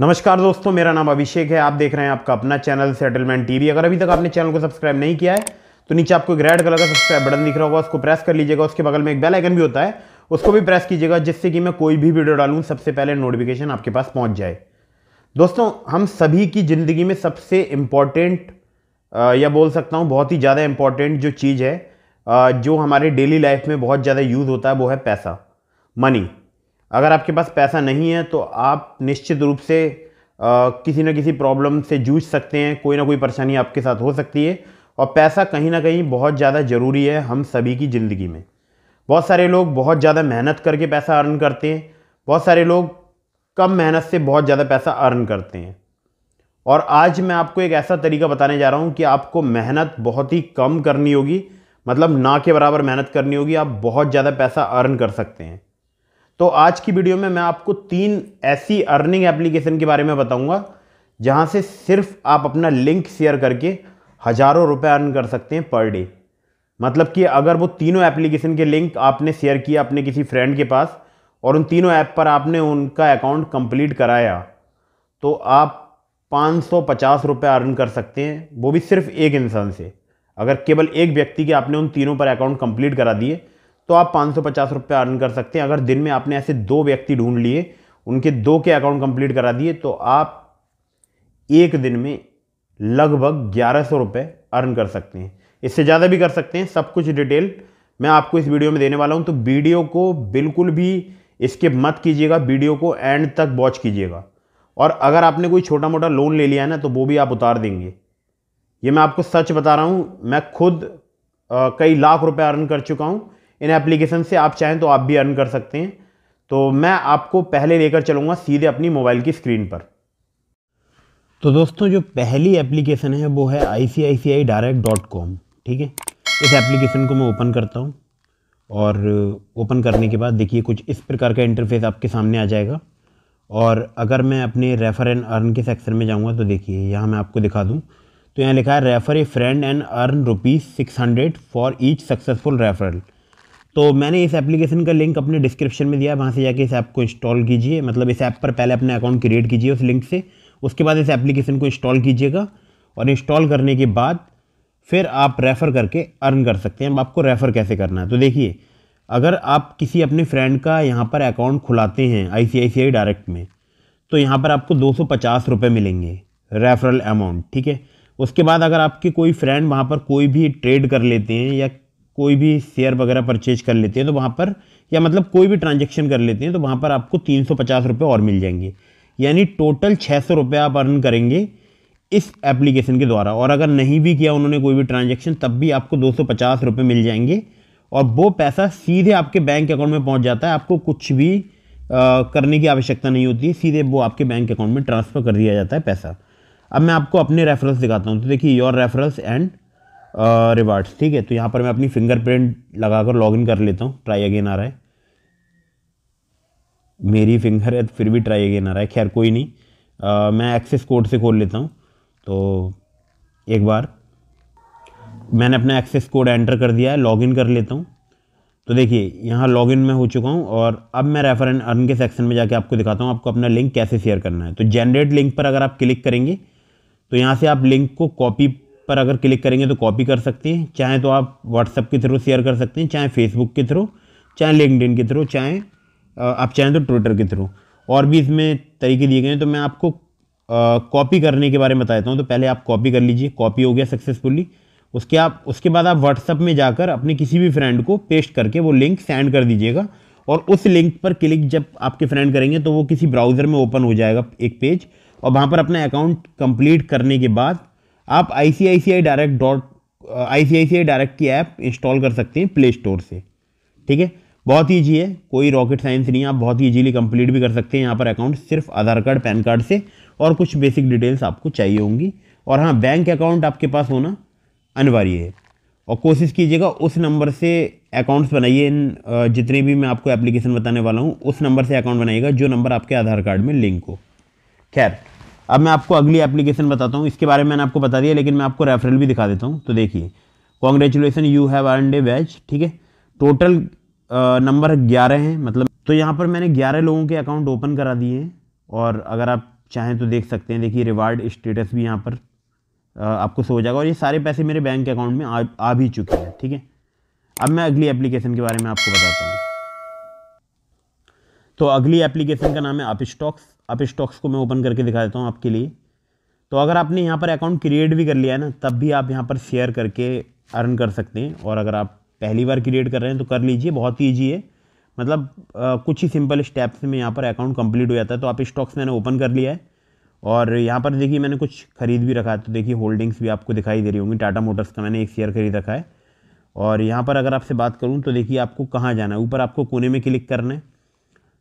नमस्कार दोस्तों मेरा नाम अभिषेक है आप देख रहे हैं आपका अपना चैनल सेटलमेंट टीवी अगर अभी तक आपने चैनल को सब्सक्राइब नहीं किया है तो नीचे आपको एक रेड कलर का सब्सक्राइब बटन दिख रहा होगा उसको प्रेस कर लीजिएगा उसके बगल में एक बेल आइकन भी होता है उसको भी प्रेस कीजिएगा जिससे कि मैं कोई भी वीडियो डालूँ सबसे पहले नोटिफिकेशन आपके पास पहुँच जाए दोस्तों हम सभी की ज़िंदगी में सबसे इम्पॉर्टेंट या बोल सकता हूँ बहुत ही ज़्यादा इम्पॉर्टेंट जो चीज़ है जो हमारे डेली लाइफ में बहुत ज़्यादा यूज़ होता है वो है पैसा मनी अगर आपके पास पैसा नहीं है तो आप निश्चित रूप से आ, किसी न किसी प्रॉब्लम से जूझ सकते हैं कोई ना कोई परेशानी आपके साथ हो सकती है और पैसा कहीं ना कहीं बहुत ज़्यादा ज़रूरी है हम सभी की ज़िंदगी में बहुत सारे लोग बहुत ज़्यादा मेहनत करके पैसा अर्न करते हैं बहुत सारे लोग कम मेहनत से बहुत ज़्यादा पैसा अर्न करते हैं और आज मैं आपको एक ऐसा तरीका बताने जा रहा हूँ कि आपको मेहनत बहुत ही कम करनी होगी मतलब ना के बराबर मेहनत करनी होगी आप बहुत ज़्यादा पैसा अर्न कर सकते हैं तो आज की वीडियो में मैं आपको तीन ऐसी अर्निंग एप्लीकेशन के बारे में बताऊंगा जहां से सिर्फ आप अपना लिंक शेयर करके हज़ारों रुपए अर्न कर सकते हैं पर डे मतलब कि अगर वो तीनों एप्लीकेशन के लिंक आपने शेयर किया अपने किसी फ्रेंड के पास और उन तीनों ऐप पर आपने उनका अकाउंट कंप्लीट कराया तो आप पाँच सौ पचास रुपये अर्न कर सकते हैं वो भी सिर्फ एक इंसान से अगर केवल एक व्यक्ति के आपने उन तीनों पर अकाउंट कंप्लीट करा दिए तो आप पाँच सौ पचास रुपये अर्न कर सकते हैं अगर दिन में आपने ऐसे दो व्यक्ति ढूंढ लिए उनके दो के अकाउंट कंप्लीट करा दिए तो आप एक दिन में लगभग ग्यारह सौ रुपये अर्न कर सकते हैं इससे ज़्यादा भी कर सकते हैं सब कुछ डिटेल मैं आपको इस वीडियो में देने वाला हूँ तो वीडियो को बिल्कुल भी इसके मत कीजिएगा वीडियो को एंड तक वॉच कीजिएगा और अगर आपने कोई छोटा मोटा लोन ले लिया है ना तो वो भी आप उतार देंगे ये मैं आपको सच बता रहा हूँ मैं खुद आ, कई लाख रुपए अर्न कर चुका हूँ इन एप्लीकेशन से आप चाहें तो आप भी अर्न कर सकते हैं तो मैं आपको पहले लेकर चलूँगा सीधे अपनी मोबाइल की स्क्रीन पर तो दोस्तों जो पहली एप्लीकेशन है वो है I C I C I direct dot com ठीक है इस एप्लीकेशन को मैं ओपन करता हूँ और ओपन करने के बाद देखिए कुछ इस प्रकार का इंटरफेस आपके सामने आ जाएगा और अगर मैं अपने रेफ़र एंड अर्न के सेक्शन में जाऊँगा तो देखिए यहाँ मैं आपको दिखा दूँ तो यहाँ लिखा है refer a friend and earn rupees six hundred for each successful referral तो मैंने इस एप्लीकेशन का लिंक अपने डिस्क्रिप्शन में दिया है वहाँ से जाके इस ऐप को इंस्टॉल कीजिए मतलब इस ऐप पर पहले अपने अकाउंट क्रिएट कीजिए उस लिंक से उसके बाद इस एप्लीकेशन को इंस्टॉल कीजिएगा और इंस्टॉल करने के बाद फिर आप रेफ़र करके अर्न कर सकते हैं अब आपको रेफ़र कैसे करना है तो देखिए अगर आप किसी अपने फ्रेंड का यहाँ पर अकाउंट खुलाते हैं आई डायरेक्ट में तो यहाँ पर आपको दो सौ मिलेंगे रेफरल अमाउंट ठीक है उसके बाद अगर आपके कोई फ्रेंड वहाँ पर कोई भी ट्रेड कर लेते हैं या कोई भी शेयर वगैरह परचेज कर लेते हैं तो वहाँ पर या मतलब कोई भी ट्रांजेक्शन कर लेते हैं तो वहाँ पर आपको तीन सौ पचास रुपये और मिल जाएंगे यानी टोटल छः सौ रुपये आप अर्न करेंगे इस एप्लीकेशन के द्वारा और अगर नहीं भी किया उन्होंने कोई भी ट्रांजेक्शन तब भी आपको दो सौ पचास रुपये मिल जाएंगे और वो पैसा सीधे आपके बैंक अकाउंट में पहुँच जाता है आपको कुछ भी आ, करने की आवश्यकता नहीं होती सीधे वो आपके बैंक अकाउंट में ट्रांसफ़र कर दिया जाता है पैसा अब मैं आपको अपने रेफरेंस दिखाता हूँ तो देखिए योर रेफरेंस एंड रिवार्ड्स ठीक है तो यहाँ पर मैं अपनी फिंगरप्रिंट लगाकर लॉगिन कर लेता हूँ ट्राई अगेन आ रहा है मेरी फिंगर है तो फिर भी ट्राई अगेन आ रहा है खैर कोई नहीं आ, मैं एक्सेस कोड से खोल लेता हूँ तो एक बार मैंने अपना एक्सेस कोड एंटर कर दिया है लॉगिन कर लेता हूँ तो देखिए यहाँ लॉगिन मैं हो चुका हूँ और अब मैं रेफर एंड अर्न के सेक्शन में जाके आपको दिखाता हूँ आपको अपना लिंक कैसे शेयर करना है तो जनरेट लिंक पर अगर आप क्लिक करेंगे तो यहाँ से आप लिंक को कॉपी पर अगर क्लिक करेंगे तो कॉपी कर सकते हैं चाहे तो आप व्हाट्सअप के थ्रू शेयर कर सकते हैं चाहे फेसबुक के थ्रू चाहे लिंकड के थ्रू चाहे आप चाहें तो ट्विटर के थ्रू और भी इसमें तरीके दिए गए हैं तो मैं आपको कॉपी करने के बारे में बताता हूँ तो पहले आप कॉपी कर लीजिए कॉपी हो गया सक्सेसफुली उसके आप उसके बाद आप व्हाट्सअप में जाकर अपने किसी भी फ्रेंड को पेस्ट करके वो लिंक सेंड कर दीजिएगा और उस लिंक पर क्लिक जब आपके फ्रेंड करेंगे तो वो किसी ब्राउज़र में ओपन हो जाएगा एक पेज और वहाँ पर अपना अकाउंट कंप्लीट करने के बाद आप I C I C I direct dot I C I C I direct की ऐप इंस्टॉल कर सकते हैं प्ले स्टोर से ठीक है बहुत ईजी है कोई रॉकेट साइंस नहीं है आप बहुत ईजीली कंप्लीट भी कर सकते हैं यहाँ पर अकाउंट सिर्फ आधार कार्ड पैन कार्ड से और कुछ बेसिक डिटेल्स आपको चाहिए होंगी और हाँ बैंक अकाउंट आपके पास होना अनिवार्य है और कोशिश कीजिएगा उस नंबर से अकाउंट्स बनाइए इन uh, जितने भी मैं आपको एप्लीकेशन बताने वाला हूँ उस नंबर से अकाउंट बनाइएगा जो नंबर आपके आधार कार्ड में लिंक हो खैर अब मैं आपको अगली एप्लीकेशन बताता हूँ इसके बारे में मैंने आपको बता दिया लेकिन मैं आपको रेफरल भी दिखा देता हूँ तो देखिए congratulation you have earned badge ठीक है टोटल नंबर ग्यारह हैं मतलब तो यहाँ पर मैंने ग्यारह लोगों के अकाउंट ओपन करा दिए हैं और अगर आप चाहें तो देख सकते हैं देखिए रिवार्ड स्टेटस भी यहाँ पर आपको सो जाएगा और ये सारे पैसे मेरे बैंक अकाउंट में आ, आ भी चुके हैं ठीक है अब मैं अगली एप्लीकेशन के बारे में आपको बताता हूँ तो अगली एप्लीकेशन का नाम है आप स्टॉक्स अब स्टॉक्स को मैं ओपन करके दिखा देता हूँ आपके लिए तो अगर आपने यहाँ पर अकाउंट क्रिएट भी कर लिया है ना तब भी आप यहाँ पर शेयर करके अर्न कर सकते हैं और अगर आप पहली बार क्रिएट कर रहे हैं तो कर लीजिए बहुत ही ईजी है मतलब आ, कुछ ही सिंपल स्टेप्स में यहाँ पर अकाउंट कंप्लीट हो जाता है तो आप स्टॉक्स मैंने ओपन कर लिया है और यहाँ पर देखिए मैंने कुछ खरीद भी रखा है तो देखिए होल्डिंग्स भी आपको दिखाई दे रही होंगी टाटा मोटर्स का मैंने एक शेयर खरीद रखा है और यहाँ पर अगर आपसे बात करूँ तो देखिए आपको कहाँ जाना है ऊपर आपको कोने में क्लिक करना है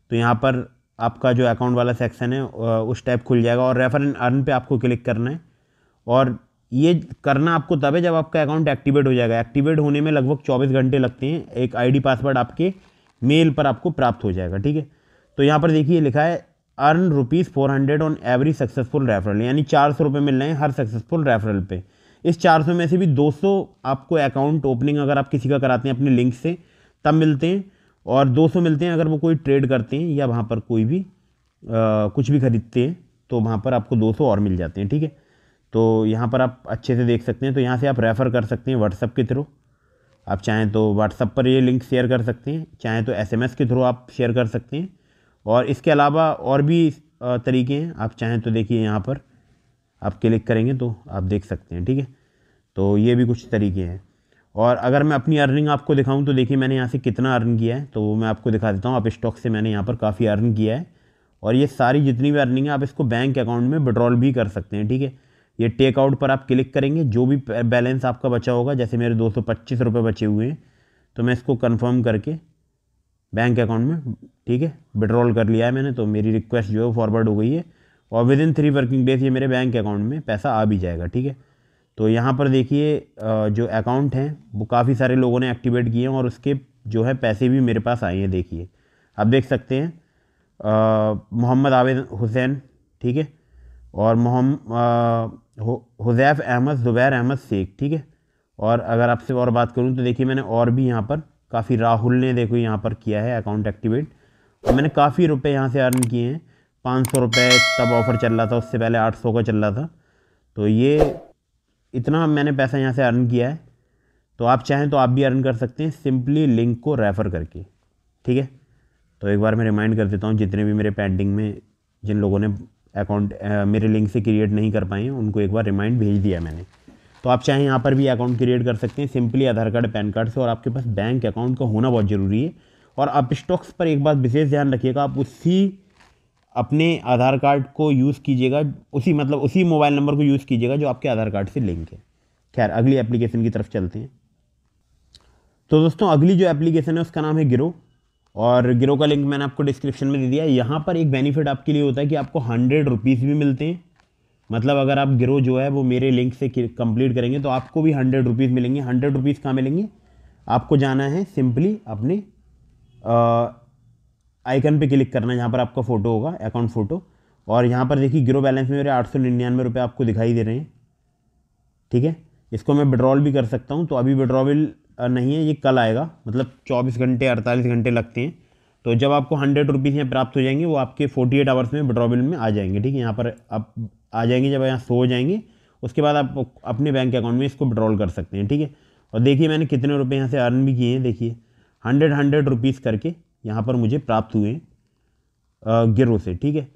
तो यहाँ पर आपका जो अकाउंट वाला सेक्शन है उस टाइप खुल जाएगा और रेफर एंड अर्न पे आपको क्लिक करना है और ये करना आपको तब है जब आपका अकाउंट एक्टिवेट हो जाएगा एक्टिवेट होने में लगभग चौबीस घंटे लगते हैं एक आईडी पासवर्ड आपके मेल पर आपको प्राप्त हो जाएगा ठीक है तो यहाँ पर देखिए लिखा है earn rupees four hundred on every successful referral यानी चार सौ रुपये मिल रहे हैं हर सक्सेसफुल रेफरल पे इस चार सौ में से भी दो सौ आपको अकाउंट ओपनिंग अगर आप किसी का कराते हैं अपने लिंक से तब मिलते हैं और 200 मिलते हैं अगर वो कोई ट्रेड करते हैं या वहाँ पर कोई भी आ, कुछ भी खरीदते हैं तो वहाँ पर आपको 200 और मिल जाते हैं ठीक है तो यहाँ पर आप अच्छे से देख सकते हैं तो यहाँ से आप रेफ़र कर सकते हैं व्हाट्सअप के थ्रू आप चाहें तो व्हाट्सअप पर ये लिंक शेयर कर सकते हैं चाहें तो एस के थ्रू आप शेयर कर सकते हैं और इसके अलावा और भी तरीके हैं आप चाहें तो देखिए यहाँ पर आप क्लिक करेंगे तो आप देख सकते हैं ठीक है तो ये भी कुछ तरीके हैं और अगर मैं अपनी अर्निंग आपको दिखाऊं तो देखिए मैंने यहाँ से कितना अर्न किया है तो वो मैं आपको दिखा देता हूँ आप स्टॉक से मैंने यहाँ पर काफ़ी अर्न किया है और ये सारी जितनी भी अर्निंग है आप इसको बैंक अकाउंट में विड्रॉल भी कर सकते हैं ठीक है ये टेकआउट पर आप क्लिक करेंगे जो भी बैलेंस आपका बचा होगा जैसे मेरे दो सौ बचे हुए हैं तो मैं इसको कन्फर्म करके बैंक अकाउंट में ठीक है विड्रॉल कर लिया है मैंने तो मेरी रिक्वेस्ट जो है फॉरवर्ड हो गई है और within three working days ये मेरे बैंक अकाउंट में पैसा आ भी जाएगा ठीक है तो यहाँ पर देखिए जो अकाउंट हैं वो काफ़ी सारे लोगों ने एक्टिवेट किए हैं और उसके जो है पैसे भी मेरे पास आए हैं देखिए आप देख सकते हैं मोहम्मद आवेद हुसैन ठीक है और मोहम हुजैफ अहमद ज़ुबैर अहमद शेख ठीक है और अगर आपसे और बात करूँ तो देखिए मैंने और भी यहाँ पर काफ़ी राहुल ने देखो यहाँ पर किया है अकाउंट एक्टिवेट और मैंने काफ़ी रुपए यहाँ से अर्न किए हैं पाँच सौ रुपये तब ऑफ़र चल रहा था उससे पहले आठ सौ का चल रहा था तो ये इतना मैंने पैसा यहाँ से अर्न किया है तो आप चाहें तो आप भी अर्न कर सकते हैं सिंपली लिंक को रेफ़र करके ठीक है तो एक बार मैं रिमाइंड कर देता हूँ जितने भी मेरे पेंडिंग में जिन लोगों ने अकाउंट मेरे लिंक से क्रिएट नहीं कर पाए हैं उनको एक बार रिमाइंड भेज दिया मैंने तो आप चाहें यहाँ पर भी अकाउंट क्रिएट कर सकते हैं simply Aadhaar card PAN card से और आपके पास बैंक अकाउंट का होना बहुत ज़रूरी है और आप स्टॉक्स पर एक बात विशेष ध्यान रखिएगा आप उसी अपने आधार कार्ड को यूज़ कीजिएगा उसी मतलब उसी मोबाइल नंबर को यूज़ कीजिएगा जो आपके आधार कार्ड से लिंक है खैर अगली एप्लीकेशन की तरफ चलते हैं तो दोस्तों अगली जो एप्लीकेशन है उसका नाम है गिरो और गिरो का लिंक मैंने आपको डिस्क्रिप्शन में दे दिया यहाँ पर एक बेनिफिट आपके लिए होता है कि आपको हंड्रेड रुपीज़ भी मिलते हैं मतलब अगर आप गिरो जो है वो मेरे लिंक से कंप्लीट करेंगे तो आपको भी हंड्रेड रुपीज़ मिलेंगे हंड्रेड रुपीज़ कहाँ मिलेंगे आपको जाना है सिंपली अपने आइकन पे क्लिक करना है यहाँ पर आपका फ़ोटो होगा अकाउंट फ़ोटो और यहाँ पर देखिए गिरो बैलेंस में मेरे आठ सौ निन्यानवे रुपये आपको दिखाई दे रहे हैं ठीक है इसको मैं विड्रॉल भी कर सकता हूँ तो अभी विड्रॉवल नहीं है ये कल आएगा मतलब चौबीस घंटे अड़तालीस घंटे लगते हैं तो जब आपको हंड्रेड रुपीज़ यहाँ प्राप्त हो जाएंगे वो आपके फोर्टी एट आवर्स में विड्रॉवल में आ जाएंगे ठीक है यहाँ पर आप आ जाएंगे जब यहाँ सो जाएंगे उसके बाद आप अपने बैंक अकाउंट में इसको विड्रॉल कर सकते हैं ठीक है और देखिए मैंने कितने रुपये यहाँ से अर्न भी किए हैं देखिए हंड्रेड हंड्रेड रुपीज़ करके यहाँ पर मुझे प्राप्त हुए गिरोह से ठीक है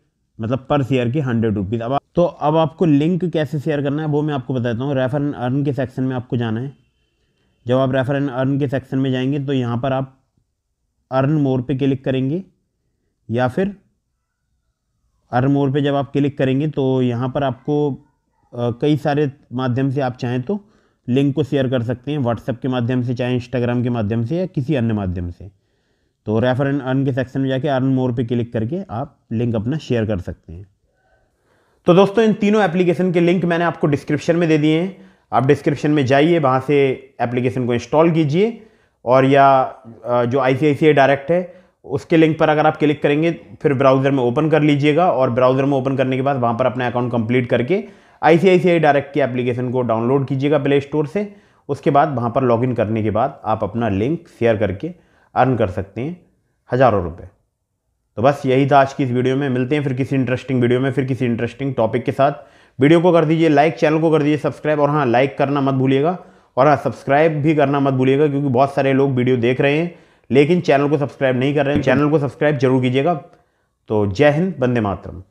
मतलब पर शेयर के हंड्रेड रुपीज़ अब तो अब आपको लिंक कैसे शेयर करना है वो मैं आपको बताता हूँ रेफर एंड अर्न के सेक्शन में आपको जाना है जब आप रेफर एंड अर्न के सेक्शन में जाएंगे तो यहाँ पर आप अर्न मोर पे क्लिक करेंगे या फिर अर्न मोर पे जब आप क्लिक करेंगे तो यहाँ पर आपको कई सारे माध्यम से आप चाहें तो लिंक को शेयर कर सकते हैं व्हाट्सएप के माध्यम से चाहे इंस्टाग्राम के माध्यम से या किसी अन्य माध्यम से तो रेफर एंड अर्न के सेक्शन में जाके अर्न मोर पे क्लिक करके आप लिंक अपना शेयर कर सकते हैं तो दोस्तों इन तीनों एप्लीकेशन के लिंक मैंने आपको डिस्क्रिप्शन में दे दिए हैं आप डिस्क्रिप्शन में जाइए वहाँ से एप्लीकेशन को इंस्टॉल कीजिए और या जो आई डायरेक्ट है उसके लिंक पर अगर आप क्लिक करेंगे फिर ब्राउज़र में ओपन कर लीजिएगा और ब्राउज़र में ओपन करने के बाद वहाँ पर अपना अकाउंट कंप्लीट करके आई डायरेक्ट की एप्लीकेशन को डाउनलोड कीजिएगा प्ले स्टोर से उसके बाद वहाँ पर लॉगिन करने के बाद आप अपना लिंक शेयर करके अर्न कर सकते हैं हज़ारों रुपये तो बस यही था आज की इस वीडियो में मिलते हैं फिर किसी इंटरेस्टिंग वीडियो में फिर किसी इंटरेस्टिंग टॉपिक के साथ वीडियो को कर दीजिए लाइक चैनल को कर दीजिए सब्सक्राइब और हाँ लाइक करना मत भूलिएगा और हाँ सब्सक्राइब भी करना मत भूलिएगा क्योंकि बहुत सारे लोग वीडियो देख रहे हैं लेकिन चैनल को सब्सक्राइब नहीं कर रहे हैं चैनल को सब्सक्राइब जरूर कीजिएगा तो जय हिंद बंदे मातरम